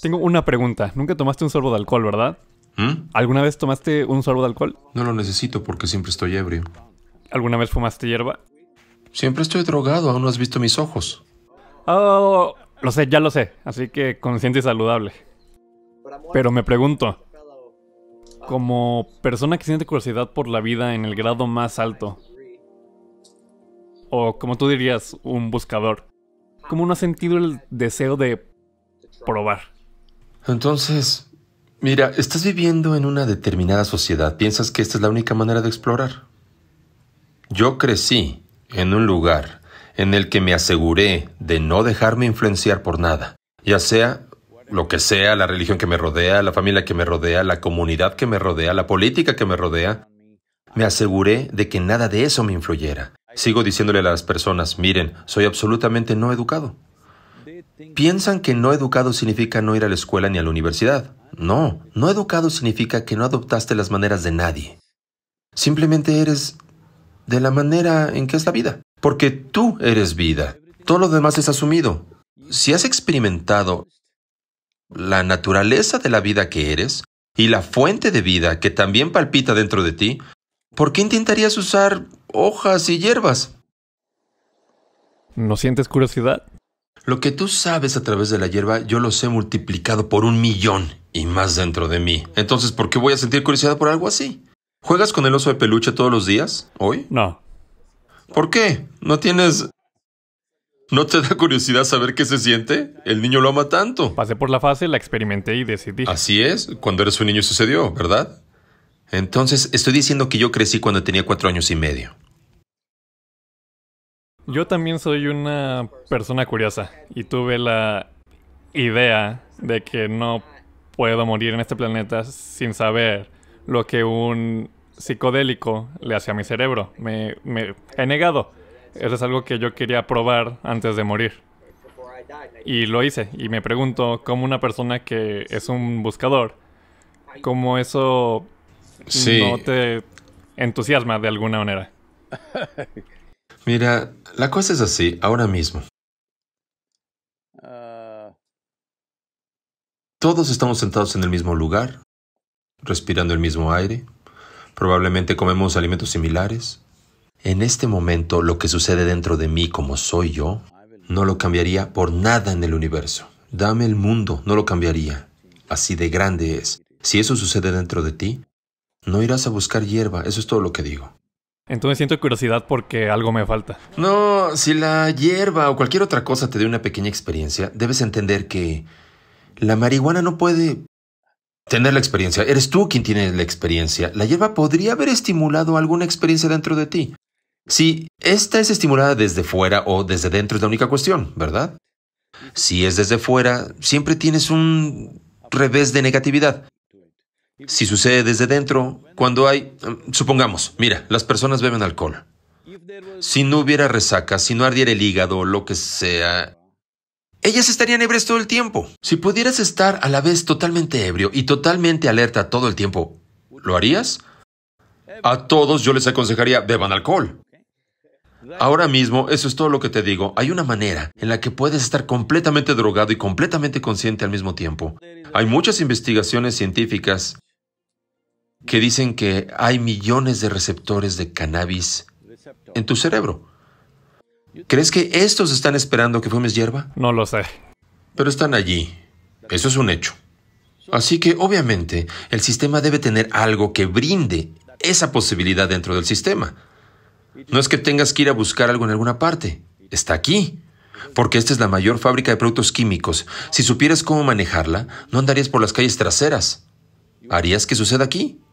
Tengo una pregunta. Nunca tomaste un sorbo de alcohol, ¿verdad? ¿Mm? ¿Alguna vez tomaste un sorbo de alcohol? No lo necesito porque siempre estoy ebrio. ¿Alguna vez fumaste hierba? Siempre estoy drogado, aún no has visto mis ojos. Oh, lo sé, ya lo sé. Así que consciente y saludable. Pero me pregunto, como persona que siente curiosidad por la vida en el grado más alto, o como tú dirías, un buscador, ¿cómo no has sentido el deseo de probar? Entonces, mira, estás viviendo en una determinada sociedad, piensas que esta es la única manera de explorar. Yo crecí en un lugar en el que me aseguré de no dejarme influenciar por nada, ya sea lo que sea, la religión que me rodea, la familia que me rodea, la comunidad que me rodea, la política que me rodea, me aseguré de que nada de eso me influyera. Sigo diciéndole a las personas, miren, soy absolutamente no educado. Piensan que no educado significa no ir a la escuela ni a la universidad. No, no educado significa que no adoptaste las maneras de nadie. Simplemente eres de la manera en que es la vida. Porque tú eres vida. Todo lo demás es asumido. Si has experimentado la naturaleza de la vida que eres y la fuente de vida que también palpita dentro de ti, ¿por qué intentarías usar hojas y hierbas? ¿No sientes curiosidad? Lo que tú sabes a través de la hierba, yo lo sé multiplicado por un millón y más dentro de mí. Entonces, ¿por qué voy a sentir curiosidad por algo así? ¿Juegas con el oso de peluche todos los días? ¿Hoy? No. ¿Por qué? ¿No tienes... ¿No te da curiosidad saber qué se siente? El niño lo ama tanto. Pasé por la fase, la experimenté y decidí. Así es, cuando eres un niño sucedió, ¿verdad? Entonces, estoy diciendo que yo crecí cuando tenía cuatro años y medio. Yo también soy una persona curiosa y tuve la idea de que no puedo morir en este planeta sin saber lo que un psicodélico le hace a mi cerebro. Me, he negado. Eso es algo que yo quería probar antes de morir. Y lo hice. Y me pregunto como una persona que es un buscador, cómo eso no te entusiasma de alguna manera. Mira, la cosa es así, ahora mismo. Ah. Todos estamos sentados en el mismo lugar, respirando el mismo aire, probablemente comemos alimentos similares. En este momento lo que sucede dentro de mí como soy yo, no lo cambiaría por nada en el universo. Dame el mundo, no lo cambiaría. Así de grande es. Si eso sucede dentro de ti, no irás a buscar hierba, eso es todo lo que digo. Entonces siento curiosidad porque algo me falta. No, si la hierba o cualquier otra cosa te dé una pequeña experiencia, debes entender que la marihuana no puede tener la experiencia. Eres tú quien tiene la experiencia. La hierba podría haber estimulado alguna experiencia dentro de ti. Si esta es estimulada desde fuera o desde dentro es la única cuestión, ¿verdad? Si es desde fuera, siempre tienes un revés de negatividad. Si sucede desde dentro, cuando hay, em, supongamos, mira, las personas beben alcohol. Si no hubiera resaca, si no ardiera el hígado, lo que sea, ellas estarían ebrias todo el tiempo. Si pudieras estar a la vez totalmente ebrio y totalmente alerta todo el tiempo, ¿lo harías? A todos yo les aconsejaría, beban alcohol. Ahora mismo, eso es todo lo que te digo. Hay una manera en la que puedes estar completamente drogado y completamente consciente al mismo tiempo. Hay muchas investigaciones científicas que dicen que hay millones de receptores de cannabis en tu cerebro. ¿Crees que estos están esperando que fumes hierba? No lo sé. Pero están allí. Eso es un hecho. Así que obviamente el sistema debe tener algo que brinde esa posibilidad dentro del sistema. No es que tengas que ir a buscar algo en alguna parte. Está aquí. Porque esta es la mayor fábrica de productos químicos. Si supieras cómo manejarla, no andarías por las calles traseras. Harías que suceda aquí.